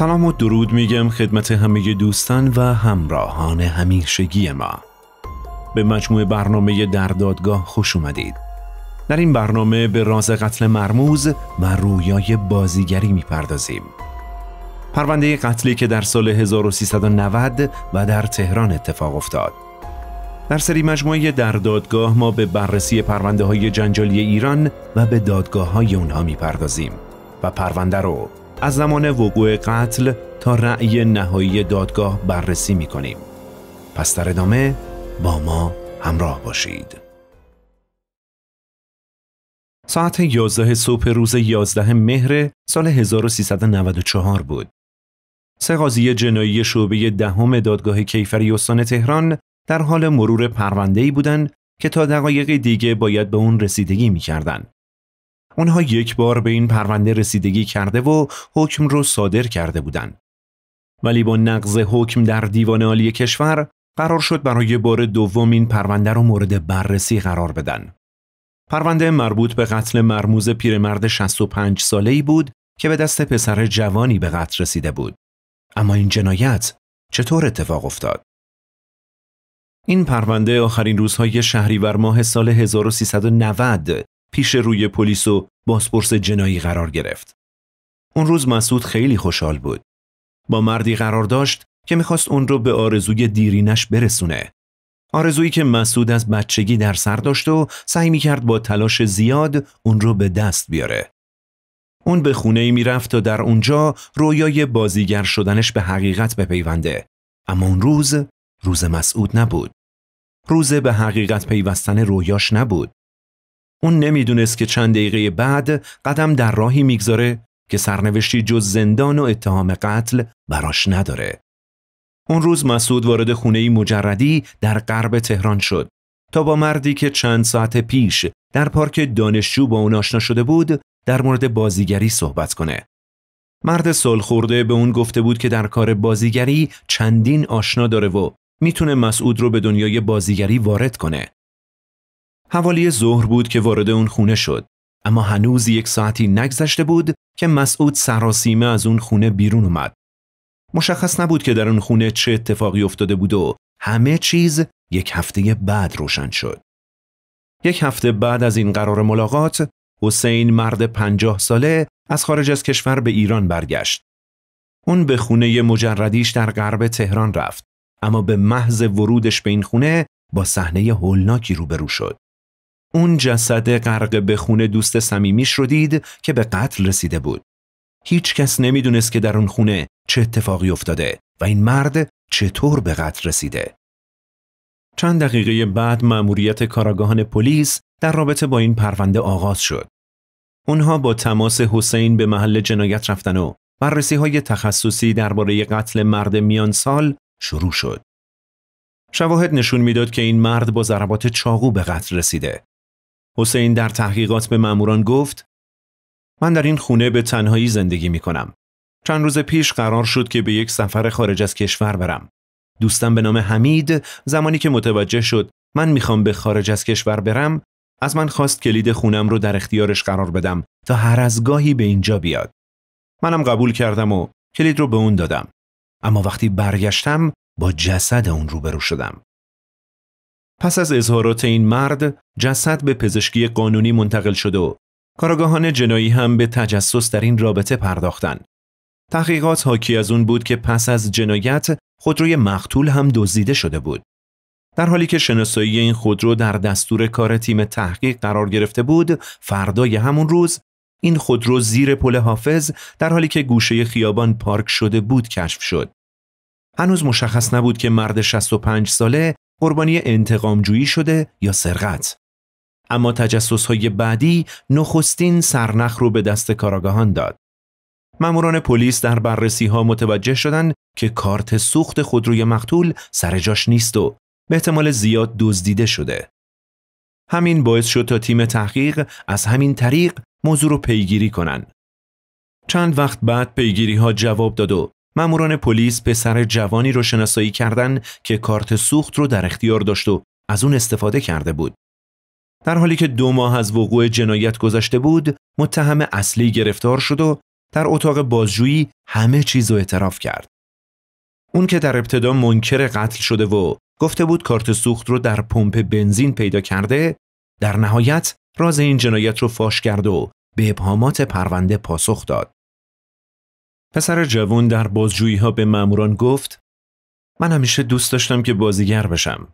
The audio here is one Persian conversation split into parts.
سلام و درود میگم خدمت همه دوستان و همراهان همیشگی ما به مجموع برنامه در دادگاه خوش اومدید در این برنامه به راز قتل مرموز و رویای بازیگری میپردازیم پرونده قتلی که در سال 1390 و در تهران اتفاق افتاد در سری مجموعه در دادگاه ما به بررسی پرونده های جنجالی ایران و به دادگاه های اونها میپردازیم و پرونده رو از زمان وقوع قتل تا رأی نهایی دادگاه بررسی می کنیم. پس در ادامه با ما همراه باشید. ساعت 11 صبح روز 11 مهر سال 1394 بود. سه قاضی جنایی شعبه دهم دادگاه کیفری استان تهران در حال مرور پرونده‌ای بودند که تا دقایق دیگه باید به اون رسیدگی می‌کردند. اونها یک بار به این پرونده رسیدگی کرده و حکم رو صادر کرده بودند. ولی با نقض حکم در دیوان عالی کشور قرار شد برای بار دوم این پرونده رو مورد بررسی قرار بدن. پرونده مربوط به قتل مرموز پیرمرد 65 ای بود که به دست پسر جوانی به قتل رسیده بود. اما این جنایت چطور اتفاق افتاد؟ این پرونده آخرین روزهای شهریور ماه سال 1390 پیش روی پلیس و بازپرس جنایی قرار گرفت. اون روز مسعود خیلی خوشحال بود. با مردی قرار داشت که میخواست اون رو به آرزوی دیرینش برسونه. آرزویی که مسعود از بچگی در سر داشت و سعی میکرد با تلاش زیاد اون رو به دست بیاره. اون به خونه میرفت و در اونجا رویای بازیگر شدنش به حقیقت بپیونده. اما اون روز روز مسعود نبود. روز به حقیقت پیوستن رویاش نبود. اون نمیدونست که چند دقیقه بعد قدم در راهی میگذاره که سرنوشتی جز زندان و اتهام قتل براش نداره. اون روز مسعود وارد خونه مجردی در غرب تهران شد تا با مردی که چند ساعت پیش در پارک دانشجو با اون آشنا شده بود در مورد بازیگری صحبت کنه. مرد خورده به اون گفته بود که در کار بازیگری چندین آشنا داره و میتونه مسعود رو به دنیای بازیگری وارد کنه. حوالی ظهر بود که وارد اون خونه شد اما هنوز یک ساعتی نگذشته بود که مسعود سراسیمه از اون خونه بیرون اومد مشخص نبود که در اون خونه چه اتفاقی افتاده بود و همه چیز یک هفته بعد روشن شد یک هفته بعد از این قرار ملاقات حسین مرد پنجاه ساله از خارج از کشور به ایران برگشت اون به خونه مجردیش در غرب تهران رفت اما به محض ورودش به این خونه با صحنه هولناکی روبرو شد اون جسد غرق به خونه دوست صمیمیش رو دید که به قتل رسیده بود. هیچ کس نمیدونست که در اون خونه چه اتفاقی افتاده و این مرد چطور به قتل رسیده. چند دقیقه بعد مأموریت کاراگاهان پلیس در رابطه با این پرونده آغاز شد. اونها با تماس حسین به محل جنایت رفتن و بررسی های تخصصی درباره قتل مرد میان سال شروع شد. شواهد نشون میداد که این مرد با ضربات چاقو به قتل رسیده. حسین در تحقیقات به ماموران گفت من در این خونه به تنهایی زندگی می کنم. چند روز پیش قرار شد که به یک سفر خارج از کشور برم. دوستم به نام حمید زمانی که متوجه شد من میخوام به خارج از کشور برم از من خواست کلید خونم رو در اختیارش قرار بدم تا هر از گاهی به اینجا بیاد. منم قبول کردم و کلید رو به اون دادم. اما وقتی برگشتم با جسد اون روبرو شدم. پس از اظهارات این مرد جسد به پزشکی قانونی منتقل شده و کارگاهان جنایی هم به تجسس در این رابطه پرداختند. تحقیقات حاکی از اون بود که پس از جنایت خودروی مقتول هم دزدیده شده بود. در حالی که شناسایی این خودرو در دستور کار تیم تحقیق قرار گرفته بود، فردای همون روز این خودرو زیر پل حافظ در حالی که گوشه خیابان پارک شده بود کشف شد. هنوز مشخص نبود که مرد 65 ساله قربانی انتقامجویی شده یا سرقت اما تجسس های بعدی نخستین سرنخ رو به دست کاراگاهان داد ماموران پلیس در بررسی ها متوجه شدند که کارت سوخت خودروی مقتول سر جاش نیست و به احتمال زیاد دزدیده شده همین باعث شد تا تیم تحقیق از همین طریق موضوع رو پیگیری کنن. چند وقت بعد پیگیری ها جواب داد و ماموران پلیس پسر جوانی رو شناسایی کردند که کارت سوخت رو در اختیار داشت و از اون استفاده کرده بود. در حالی که دو ماه از وقوع جنایت گذشته بود، متهم اصلی گرفتار شد و در اتاق بازجویی همه چیز رو اعتراف کرد. اون که در ابتدا منکر قتل شده و گفته بود کارت سوخت رو در پمپ بنزین پیدا کرده، در نهایت راز این جنایت رو فاش کرد و به ابهامات پرونده پاسخ داد. پسر جوان در بازجویی ها به ماموران گفت من همیشه دوست داشتم که بازیگر بشم.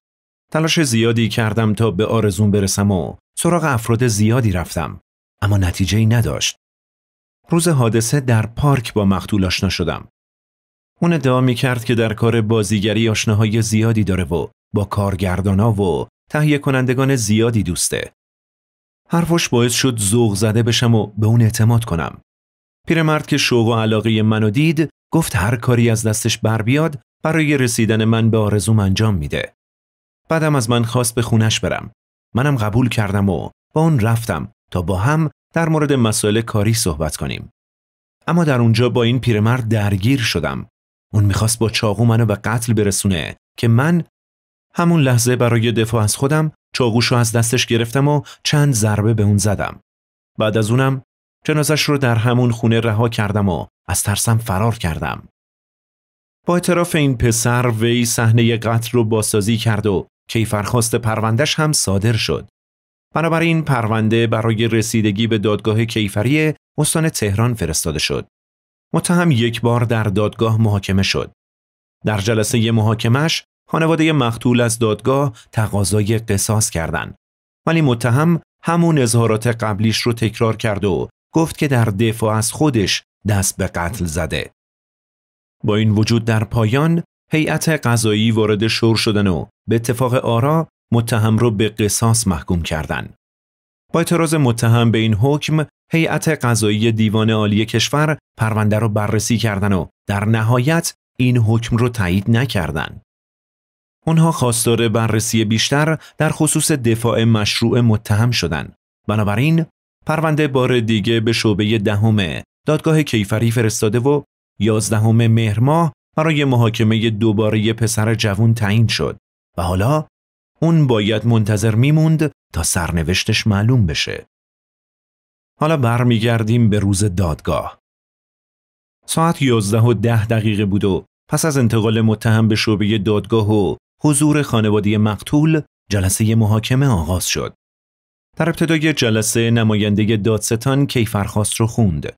تلاش زیادی کردم تا به آرزون برسم و سراغ افراد زیادی رفتم اما نتیجه ای نداشت. روز حادثه در پارک با مقتول آشنا شدم. اون ادعا می کرد که در کار بازیگری آشناهای زیادی داره و با کارگردانا و تهیه کنندگان زیادی دوسته. حرفش باعث شد زوغ زده بشم و به اون اعتماد کنم. پیرمرد که شوق و علاقه منو دید گفت هر کاری از دستش بر بیاد برای رسیدن من به آرزوم انجام میده. بعدم از من خواست به خونش برم. منم قبول کردم و با اون رفتم تا با هم در مورد مسائل کاری صحبت کنیم. اما در اونجا با این پیرمرد درگیر شدم. اون میخواست با چاقو منو به قتل برسونه که من همون لحظه برای دفاع از خودم چاقوشو از دستش گرفتم و چند ضربه به اون زدم. بعد از اونم جنازش رو در همون خونه رها کردم و از ترسم فرار کردم. با اعتراف این پسر وی صحنه قتل رو بازسازی کرد و کیفرخواست پروندش هم صادر شد. بنابراین پرونده برای رسیدگی به دادگاه کیفری استان تهران فرستاده شد. متهم یک بار در دادگاه محاکمه شد. در جلسه محاکمش خانواده مقتول از دادگاه تقاضای قصاص کردند. ولی متهم همون اظهارات قبلیش رو تکرار کرد و گفت که در دفاع از خودش دست به قتل زده. با این وجود در پایان هیئت قضایی وارد شور شدن و به اتفاق آرا متهم رو به قصاص محکوم کردن. با اعتراض متهم به این حکم، هیئت قضایی دیوان عالی کشور پرونده را بررسی کردن و در نهایت این حکم رو تایید نکردن. اونها خواستار بررسی بیشتر در خصوص دفاع مشروع متهم شدند. بنابراین پرونده بار دیگه به شعبه دهم دادگاه کیفری فرستاده و یازدهم مهر ماه برای محاکمه دوباره پسر جوان تعیین شد و حالا اون باید منتظر میموند تا سرنوشتش معلوم بشه. حالا برمیگردیم به روز دادگاه. ساعت 11 و 10 دقیقه بود و پس از انتقال متهم به شعبه دادگاه و حضور خانواده مقتول جلسه محاکمه آغاز شد. در ابتدای جلسه نماینده دادستان کیفرخواست رو خوند.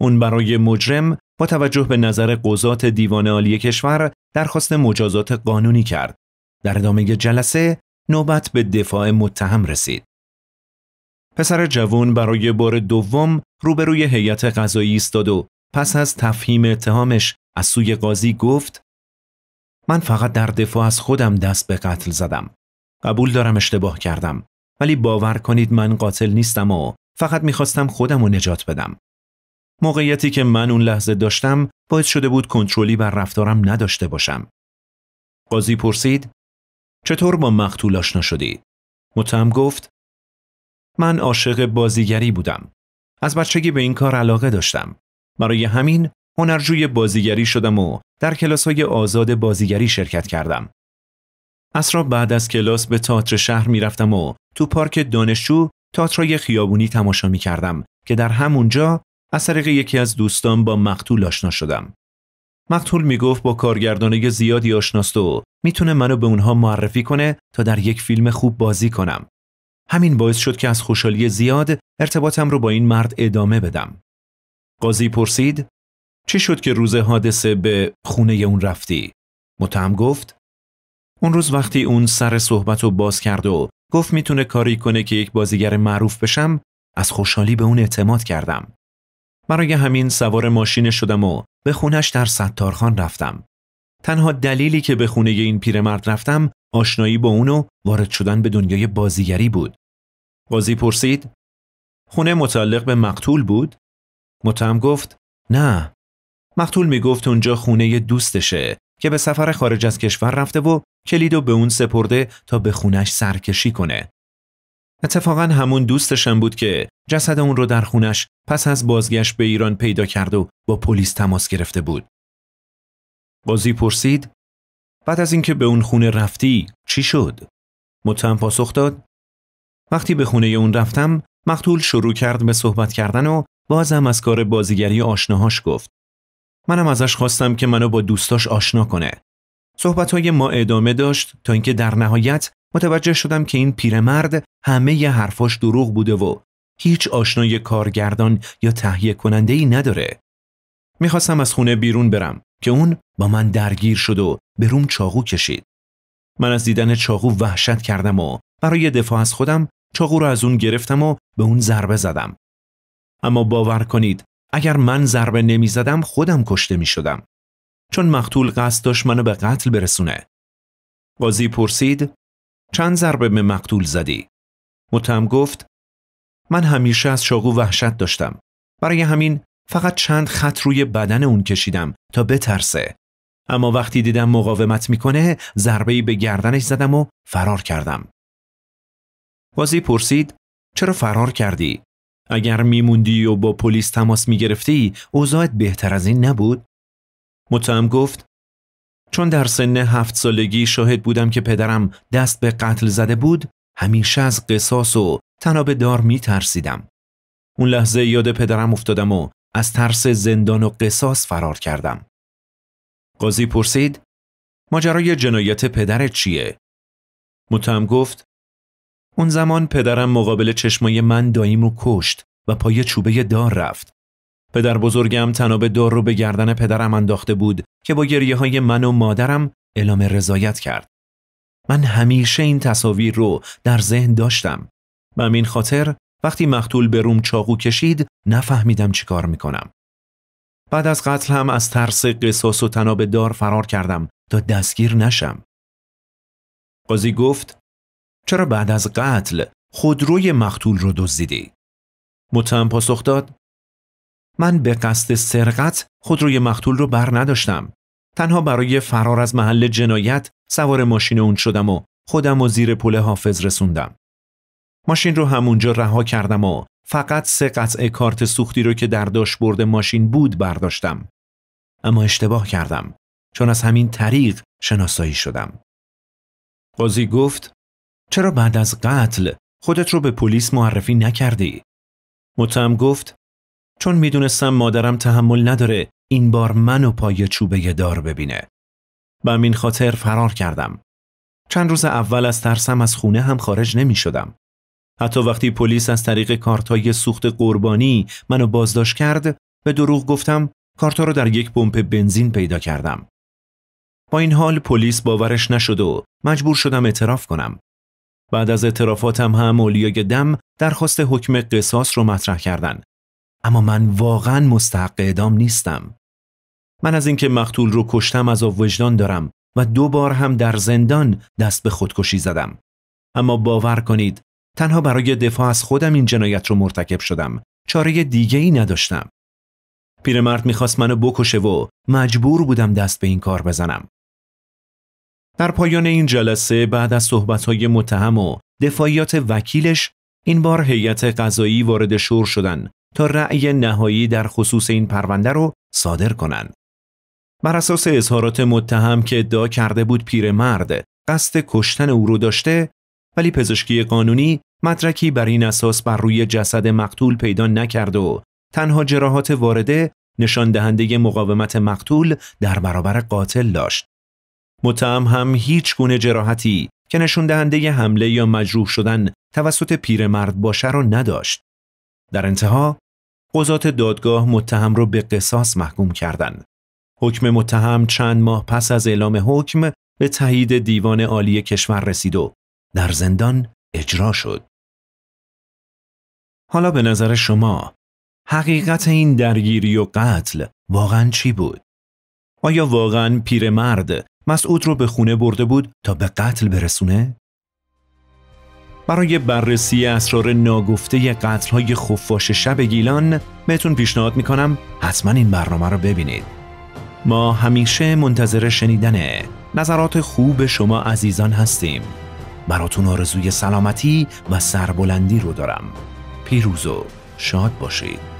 اون برای مجرم با توجه به نظر قضات دیوان عالی کشور درخواست مجازات قانونی کرد. در ادامه جلسه نوبت به دفاع متهم رسید. پسر جوان برای بار دوم روبروی هیئت قضایی ایستاد و پس از تفهیم اتهامش از سوی قاضی گفت من فقط در دفاع از خودم دست به قتل زدم. قبول دارم اشتباه کردم. ولی باور کنید من قاتل نیستم و فقط میخواستم خودم رو نجات بدم. موقعیتی که من اون لحظه داشتم باعث شده بود کنترلی بر رفتارم نداشته باشم. قاضی پرسید چطور با مقتول آشنا شدی؟ متهم گفت من عاشق بازیگری بودم. از بچگی به این کار علاقه داشتم. برای همین هنرجوی بازیگری شدم و در کلاس آزاد بازیگری شرکت کردم. را بعد از کلاس به تاتر شهر میرفتم و تو پارک دانشجو تئاترای خیابونی تماشا کردم که در همونجا از طریق یکی از دوستان با مقتول آشنا شدم. مقتول میگفت با کارگردانه زیادی آشناست و تونه منو به اونها معرفی کنه تا در یک فیلم خوب بازی کنم. همین باعث شد که از خوشحالی زیاد ارتباطم رو با این مرد ادامه بدم. قاضی پرسید چی شد که روز حادثه به خونه اون رفتی؟ متهم گفت اون روز وقتی اون سر صحبت رو باز کرد و گفت میتونه کاری کنه که یک بازیگر معروف بشم از خوشحالی به اون اعتماد کردم. برای همین سوار ماشین شدم و به خونش در ستارخان رفتم. تنها دلیلی که به خونه این پیرمرد رفتم آشنایی با اونو وارد شدن به دنیای بازیگری بود. قاضی پرسید خونه متعلق به مقتول بود؟ متهم گفت نه. مقتول میگفت اونجا خونه دوستشه که به سفر خارج از کشور رفته و کلیدو به اون سپرده تا به خونش سرکشی کنه. اتفاقا همون دوستشم بود که جسد اون رو در خونش پس از بازگشت به ایران پیدا کرد و با پلیس تماس گرفته بود. بازی پرسید بعد از اینکه به اون خونه رفتی چی شد؟ متهم پاسخ داد وقتی به خونه اون رفتم مقتول شروع کرد به صحبت کردن و بازم از کار بازیگری آشناهاش گفت. منم ازش خواستم که منو با دوستاش آشنا کنه. صحبت های ما ادامه داشت تا اینکه در نهایت متوجه شدم که این پیرمرد همه ی حرفاش دروغ بوده و هیچ آشنای کارگردان یا تهیه کننده ای نداره. میخواستم از خونه بیرون برم که اون با من درگیر شد و به روم چاقو کشید. من از دیدن چاقو وحشت کردم و برای دفاع از خودم چاقو رو از اون گرفتم و به اون ضربه زدم. اما باور کنید اگر من ضربه نمیزدم خودم کشته می شدم. چون مقتول قصد داشت منو به قتل برسونه. قاضی پرسید چند ضربه به مقتول زدی؟ متهم گفت من همیشه از شاقو وحشت داشتم. برای همین فقط چند خط روی بدن اون کشیدم تا بترسه. اما وقتی دیدم مقاومت میکنه ضربه‌ای به گردنش زدم و فرار کردم. قاضی پرسید چرا فرار کردی؟ اگر میموندی و با پلیس تماس میگرفتی اوضاعت بهتر از این نبود؟ متهم گفت چون در سن هفت سالگی شاهد بودم که پدرم دست به قتل زده بود همیشه از قصاص و تناب دار می ترسیدم. اون لحظه یاد پدرم افتادم و از ترس زندان و قصاص فرار کردم. قاضی پرسید ماجرای جنایت پدر چیه؟ متهم گفت اون زمان پدرم مقابل چشمای من داییم رو کشت و پای چوبه دار رفت پدر بزرگم تناب دار رو به گردن پدرم انداخته بود که با گریه های من و مادرم اعلام رضایت کرد. من همیشه این تصاویر رو در ذهن داشتم. و این خاطر وقتی مقتول به روم چاقو کشید نفهمیدم چی کار میکنم. بعد از قتل هم از ترس قصاص و تناب دار فرار کردم تا دستگیر نشم. قاضی گفت چرا بعد از قتل خودروی مقتول رو دزدیدی؟ متهم پاسخ داد من به قصد سرقت خودروی مقتول رو بر نداشتم. تنها برای فرار از محل جنایت سوار ماشین اون شدم و خودم و زیر پل حافظ رسوندم. ماشین رو همونجا رها کردم و فقط سه قطعه کارت سوختی رو که در داشبورد ماشین بود برداشتم. اما اشتباه کردم چون از همین طریق شناسایی شدم. قاضی گفت چرا بعد از قتل خودت رو به پلیس معرفی نکردی؟ متهم گفت چون میدونستم مادرم تحمل نداره این بار منو پای چوبه دار ببینه. و این خاطر فرار کردم. چند روز اول از ترسم از خونه هم خارج نمی شدم. حتی وقتی پلیس از طریق کارتای سوخت قربانی منو بازداشت کرد به دروغ گفتم کارتا رو در یک پمپ بنزین پیدا کردم. با این حال پلیس باورش نشد و مجبور شدم اعتراف کنم. بعد از اعترافاتم هم اولیای دم درخواست حکم قصاص رو مطرح کردن اما من واقعا مستحق اعدام نیستم. من از اینکه مقتول رو کشتم از وجدان دارم و دو بار هم در زندان دست به خودکشی زدم. اما باور کنید تنها برای دفاع از خودم این جنایت رو مرتکب شدم. چاره دیگه ای نداشتم. پیرمرد میخواست منو بکشه و مجبور بودم دست به این کار بزنم. در پایان این جلسه بعد از صحبتهای متهم و دفاعیات وکیلش این بار هیئت قضایی وارد شور شدن تا رأی نهایی در خصوص این پرونده رو صادر کنند. بر اساس اظهارات متهم که ادعا کرده بود پیرمرد قصد کشتن او رو داشته ولی پزشکی قانونی مدرکی بر این اساس بر روی جسد مقتول پیدا نکرد و تنها جراحات وارده نشان دهنده مقاومت مقتول در برابر قاتل داشت. متهم هم هیچ گونه جراحتی که نشان دهنده حمله یا مجروح شدن توسط پیرمرد باشه را نداشت. در انتها قضات دادگاه متهم را به قصاص محکوم کردند. حکم متهم چند ماه پس از اعلام حکم به تایید دیوان عالی کشور رسید و در زندان اجرا شد. حالا به نظر شما حقیقت این درگیری و قتل واقعا چی بود؟ آیا واقعا پیرمرد مسعود رو به خونه برده بود تا به قتل برسونه؟ برای بررسی اسرار ناگفته قتلهای خفاش شب گیلان بهتون پیشنهاد میکنم حتما این برنامه رو ببینید ما همیشه منتظر شنیدن نظرات خوب شما عزیزان هستیم براتون آرزوی سلامتی و سربلندی رو دارم پیروز و شاد باشید